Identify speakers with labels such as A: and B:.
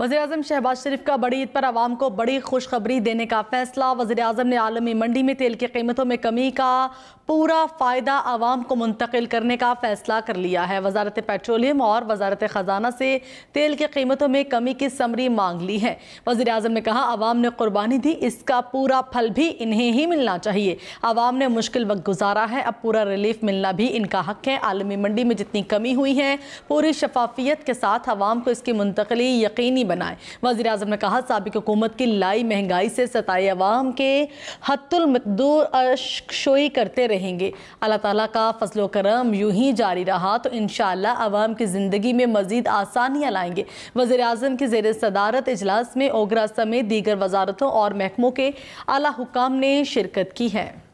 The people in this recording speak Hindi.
A: वजी अजम शहबाज शरीफ का बड़ी ईद पर आवाम को बड़ी खुशखबरी देने का फैसला वजी अजम ने आलमी मंडी में तेल की कीमतों में कमी का पूरा फ़ायदा आवाम को मुंतकिल करने का फैसला कर लिया है वजारत पेट्रोलियम और वजारत ख़जाना से तेल की कीमतों में कमी की समरी मांग ली है वजे अजम ने कहा आवाम ने कुर्बानी दी इसका पूरा फल भी इन्हें ही मिलना चाहिए आवाम ने मुश्किल वक्त गुजारा है अब पूरा रिलीफ मिलना भी इनका हक है आलमी मंडी में जितनी कमी हुई है पूरी शफाफियत के साथ आवाम को इसकी मुंतकली यकीनी बनाए वजी अजम ने कहा सबक हुकूमत की लाई महंगाई से सताई अवाम के हतुलमकदूर अशोई करते रहेंगे अल्लाह ताली का फसलो करम यूँ ही जारी रहा तो इन शाह शवाम की ज़िंदगी में मज़ीद आसानियाँ लाएंगे वज़ी अजम की जेर सदारत इजलास में ओगरा समेत दीगर वजारतों और महकमों के अला हुकाम ने शिरकत की है